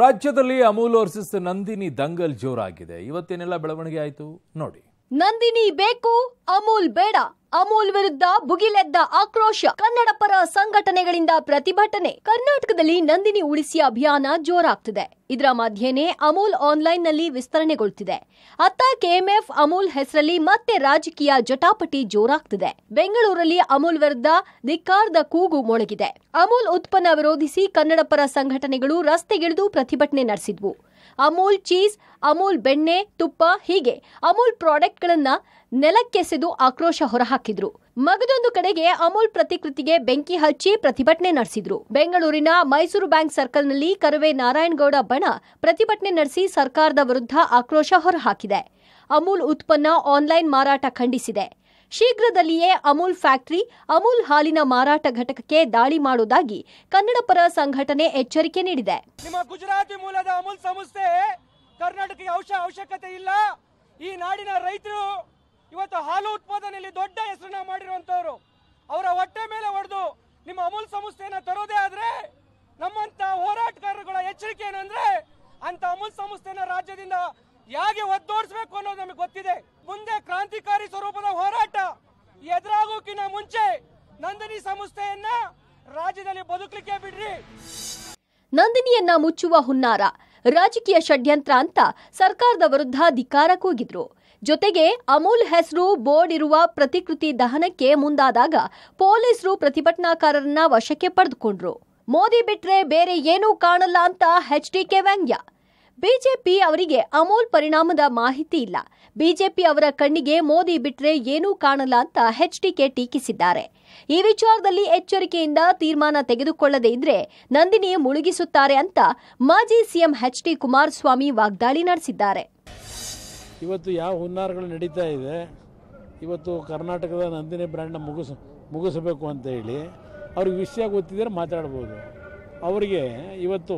ರಾಜ್ಯದಲ್ಲಿ ಅಮೂಲ್ ವರ್ಸಸ್ ನಂದಿನಿ ದಂಗಲ್ ಜೋರಾಗಿದೆ ಇವತ್ತೇನೆಲ್ಲ ಬೆಳವಣಿಗೆ ಆಯಿತು ನೋಡಿ ನಂದಿನಿ ಬೇಕು ಅಮೂಲ್ ಬೇಡ ಅಮೂಲ್ ವಿರುದ್ಧ ಭುಗಿಲೆದ್ದ ಆಕ್ರೋಶ ಕನ್ನಡಪರ ಸಂಘಟನೆಗಳಿಂದ ಪ್ರತಿಭಟನೆ ಕರ್ನಾಟಕದಲ್ಲಿ ನಂದಿನಿ ಉಳಿಸಿ ಅಭಿಯಾನ ಜೋರಾಗ್ತಿದೆ ಇದರ ಮಧ್ಯೆನೇ ಅಮೂಲ್ ಆನ್ಲೈನ್ನಲ್ಲಿ ವಿಸ್ತರಣೆಗೊಳ್ತಿದೆ ಅತ್ತ ಕೆಎಂಎಫ್ ಅಮೂಲ್ ಹೆಸರಲ್ಲಿ ಮತ್ತೆ ರಾಜಕೀಯ ಜಟಾಪಟಿ ಜೋರಾಗ್ತಿದೆ ಬೆಂಗಳೂರಲ್ಲಿ ಅಮೂಲ್ ವಿರುದ್ಧ ಧಿಕ್ಕಾರದ ಕೂಗು ಮೊಳಗಿದೆ ಅಮೂಲ್ ಉತ್ಪನ್ನ ವಿರೋಧಿಸಿ ಕನ್ನಡಪರ ಸಂಘಟನೆಗಳು ರಸ್ತೆಗಿಳಿದು ಪ್ರತಿಭಟನೆ ನಡೆಸಿದ್ವು ಅಮೂಲ್ ಚೀಸ್ ಅಮೂಲ್ ಬೆಣ್ಣೆ ತುಪ್ಪ ಹೀಗೆ ಅಮೂಲ್ ಪ್ರಾಡಕ್ಟ್ಗಳನ್ನ ನೆಲಕ್ಕೆಸೆದು ಆಕ್ರೋಶ ಹೊರಹಾಕಿದ್ರು ಮಗದೊಂದು ಕಡೆಗೆ ಅಮೂಲ್ ಪ್ರತಿಕೃತಿಗೆ ಬೆಂಕಿ ಹಚ್ಚಿ ಪ್ರತಿಭಟನೆ ನಡೆಸಿದ್ರು ಬೆಂಗಳೂರಿನ ಮೈಸೂರು ಬ್ಯಾಂಕ್ ಸರ್ಕಲ್ನಲ್ಲಿ ಕರುವೆ ನಾರಾಯಣಗೌಡ ಬಣ ಪ್ರತಿಭಟನೆ ನಡೆಸಿ ಸರ್ಕಾರದ ವಿರುದ್ಧ ಆಕ್ರೋಶ ಹೊರಹಾಕಿದೆ ಅಮೂಲ್ ಉತ್ಪನ್ನ ಆನ್ಲೈನ್ ಮಾರಾಟ ಖಂಡಿಸಿದೆ ಶೀಘ್ರದಲ್ಲಿಯೇ ಅಮೂಲ್ ಫ್ಯಾಕ್ಟರಿ ಅಮೂಲ್ ಹಾಲಿನ ಮಾರಾಟ ಘಟಕಕ್ಕೆ ದಾಳಿ ಮಾಡುವುದಾಗಿ ಕನ್ನಡ ಪರ ಸಂಘಟನೆ ಎಚ್ಚರಿಕೆ ನೀಡಿದೆ ನಿಮ್ಮ ಗುಜರಾತಿ ಮೂಲದ ಅಮೂಲ್ ಸಂಸ್ಥೆ ಕರ್ನಾಟಕಕ್ಕೆ ಅವಶ್ಯಕತೆ ಇಲ್ಲ ಈ ನಾಡಿನ ರೈತರು ಇವತ್ತು ಹಾಲು ಉತ್ಪಾದನೆಯಲ್ಲಿ ದೊಡ್ಡ ಹೆಸರನ್ನ ಮಾಡಿರುವಂತವರು ಅವರ ಹೊಟ್ಟೆ ಮೇಲೆ ಹೊಡೆದು ನಿಮ್ಮ ಅಮೂಲ್ ಸಂಸ್ಥೆಯನ್ನ ತರೋದೇ ಆದ್ರೆ ನಮ್ಮಂತ ಹೋರಾಟ ಕ್ರಾಂತಿಕಾರಿ ಸ್ವರೂಪದ ಹೋರಾಟ ಎದುರಾಗೋಕಿನ ಮುಂಚೆ ನಂದಿನಿ ಸಂಸ್ಥೆಯನ್ನ ರಾಜ್ಯದಲ್ಲಿ ಬದುಕಲಿಕ್ಕೆ ಬಿಡ್ರಿ ನಂದಿನಿಯನ್ನ ಮುಚ್ಚುವ ಹುನ್ನಾರ ರಾಜಕೀಯ ಷಡ್ಯಂತ್ರ ಅಂತ ಸರ್ಕಾರದ ವಿರುದ್ಧ ಧಿಕ್ಕಾರ ಕೂಗಿದ್ರು ಜೊತೆಗೆ ಅಮೂಲ್ ಹೆಸರು ಬೋರ್ಡ್ ಇರುವ ಪ್ರತಿಕೃತಿ ದಹನಕ್ಕೆ ಮುಂದಾದಾಗ ಪೊಲೀಸರು ಪ್ರತಿಭಟನಾಕಾರರನ್ನ ವಶಕ್ಕೆ ಪಡೆದುಕೊಂಡ್ರು ಮೋದಿ ಬಿಟ್ರೆ ಬೇರೆ ಏನೂ ಕಾಣಲ್ಲ ಅಂತ ಎಚ್ ಡಿ ಕೆ ವ್ಯಂಗ್ಯ ಬಿಜೆಪಿ ಅವರಿಗೆ ಅಮೂಲ್ ಪರಿಣಾಮದ ಮಾಹಿತಿ ಇಲ್ಲ ಬಿಜೆಪಿ ಅವರ ಕಣ್ಣಿಗೆ ಮೋದಿ ಬಿಟ್ರೆ ಏನೂ ಕಾಣಲ್ಲ ಅಂತ ಕೆ ಟೀಕಿಸಿದ್ದಾರೆ ಈ ವಿಚಾರದಲ್ಲಿ ಎಚ್ಚರಿಕೆಯಿಂದ ತೀರ್ಮಾನ ತೆಗೆದುಕೊಳ್ಳದೇ ಇದ್ರೆ ನಂದಿನಿ ಮುಳುಗಿಸುತ್ತಾರೆ ಅಂತ ಮಾಜಿ ಸಿಎಂ ಎಚ್ ಡಿ ಕುಮಾರಸ್ವಾಮಿ ವಾಗ್ದಾಳಿ ನಡೆಸಿದ್ದಾರೆ ಇವತ್ತು ಯಾವ ಹುನ್ನಾರಗಳು ನಡೀತಾ ಇದೆ ಇವತ್ತು ಕರ್ನಾಟಕದ ನಂದಿನಿ ಬ್ರ್ಯಾಂಡ್ನ ಮುಗಿಸ ಮುಗಿಸಬೇಕು ಅಂತ ಹೇಳಿ ಅವ್ರಿಗೆ ವಿಷಯ ಗೊತ್ತಿದ್ದರೆ ಮಾತಾಡ್ಬೋದು ಅವರಿಗೆ ಇವತ್ತು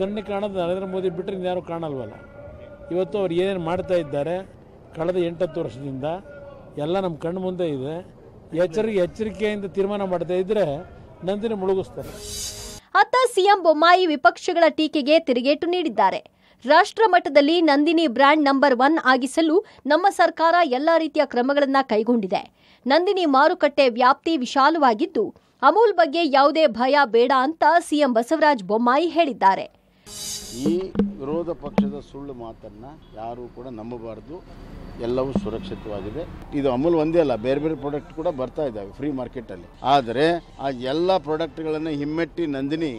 ಕಣ್ಣಿಗೆ ಕಾಣೋದು ನರೇಂದ್ರ ಮೋದಿ ಬಿಟ್ಟರೆ ಇನ್ಯಾರು ಕಾಣಲ್ವಲ್ಲ ಇವತ್ತು ಅವ್ರು ಏನೇನು ಮಾಡ್ತಾ ಇದ್ದಾರೆ ಕಳೆದ ಎಂಟತ್ತು ವರ್ಷದಿಂದ ಎಲ್ಲ ನಮ್ಮ ಕಣ್ಣು ಮುಂದೆ ಇದೆ ಎಚ್ಚರಿಕೆ ಎಚ್ಚರಿಕೆಯಿಂದ ತೀರ್ಮಾನ ಮಾಡ್ತಾ ಇದ್ದರೆ ನಂದಿನ ಮುಳುಗಿಸ್ತಾರೆ ಅತ್ತ ಸಿಎಂ ಬೊಮ್ಮಾಯಿ ವಿಪಕ್ಷಗಳ ಟೀಕೆಗೆ ತಿರುಗೇಟು ನೀಡಿದ್ದಾರೆ ರಾಷ್ಟ್ರ ಮಟ್ಟದಲ್ಲಿ ನಂದಿನಿ ಬ್ರ್ಯಾಂಡ್ ನಂಬರ್ ಒನ್ ಆಗಿಸಲು ನಮ್ಮ ಸರ್ಕಾರ ಎಲ್ಲ ರೀತಿಯ ಕ್ರಮಗಳನ್ನು ಕೈಗೊಂಡಿದೆ ನಂದಿನಿ ಮಾರುಕಟ್ಟೆ ವ್ಯಾಪ್ತಿ ವಿಶಾಲವಾಗಿದ್ದು ಅಮೂಲ್ ಬಗ್ಗೆ ಯಾವುದೇ ಭಯ ಬೇಡ ಅಂತ ಸಿಎಂ ಬಸವರಾಜ ಬೊಮ್ಮಾಯಿ ಹೇಳಿದ್ದಾರೆ ಈ ವಿರೋಧ ಪಕ್ಷದ ಸುಳ್ಳು ಮಾತನ್ನ ಯಾರು ಕೂಡ ನಂಬಬಾರದು ಎಲ್ಲವೂ ಸುರಕ್ಷಿತವಾಗಿದೆ ಇದು ಅಮೂಲ್ ಒಂದೇ ಅಲ್ಲ ಬೇರೆ ಬೇರೆ ಪ್ರಾಡಕ್ಟ್ ಕೂಡ ಬರ್ತಾ ಇದ್ದಾವೆ ಫ್ರೀ ಮಾರ್ಕೆಟಲ್ಲಿ ಆದರೆ ಆ ಎಲ್ಲ ಪ್ರಾಡಕ್ಟ್ಗಳನ್ನು ಹಿಮ್ಮೆಟ್ಟಿ ನಂದಿನಿ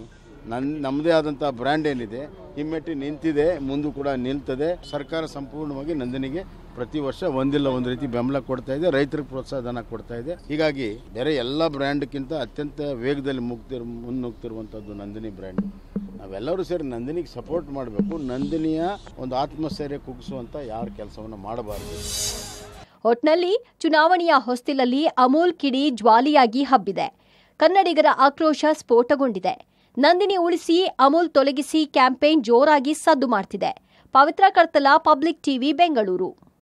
ನನ್ನ ನಮ್ಮದೇ ಆದಂಥ ಬ್ರ್ಯಾಂಡ್ ಏನಿದೆ ಹಿಮ್ಮೆಟ್ಟಿ ನಿಂತಿದೆ ಮುಂದೂ ಕೂಡ ನಿಲ್ತದೆ ಸರ್ಕಾರ ಸಂಪೂರ್ಣವಾಗಿ ನಂದಿನಿಗೆ ಪ್ರತಿ ವರ್ಷ ಒಂದಿಲ್ಲ ಒಂದು ರೀತಿ ಬೆಂಬಲ ಕೊಡ್ತಾ ಇದೆ ರೈತರಿಗೆ ಪ್ರೋತ್ಸಾಹನ ಕೊಡ್ತಾ ಇದೆ ಹೀಗಾಗಿ ಬೇರೆ ಎಲ್ಲ ಬ್ರ್ಯಾಂಡ್ಗಿಂತ ಅತ್ಯಂತ ವೇಗದಲ್ಲಿ ಮುಗ್ತಿರ್ ಮುನ್ನುಗ್ತಿರುವಂಥದ್ದು ನಂದಿನಿ ಬ್ರ್ಯಾಂಡ್ ನಾವೆಲ್ಲರೂ ಸೇರಿ ನಂದಿನಿಗೆ ಸಪೋರ್ಟ್ ಮಾಡಬೇಕು ನಂದಿನಿಯ ಒಂದು ಆತ್ಮಸ್ಥೈರ್ಯ ಕುಗ್ಗಿಸುವಂಥ ಯಾರ ಕೆಲಸವನ್ನು ಮಾಡಬಾರದು ಒಟ್ನಲ್ಲಿ ಚುನಾವಣೆಯ ಹೊಸ್ತಿಲಲ್ಲಿ ಅಮೂಲ್ ಕಿಡಿ ಜ್ವಾಲಿಯಾಗಿ ಹಬ್ಬಿದೆ ಕನ್ನಡಿಗರ ಆಕ್ರೋಶ ಸ್ಫೋಟಗೊಂಡಿದೆ ನಂದಿನಿ ಉಳಿಸಿ ಅಮೂಲ್ ತೊಲಗಿಸಿ ಕ್ಯಾಂಪೇನ್ ಜೋರಾಗಿ ಸದ್ದು ಮಾಡ್ತಿದೆ ಪವಿತ್ರ ಕರ್ತಲ ಪಬ್ಲಿಕ್ ಟಿವಿ ಬೆಂಗಳೂರು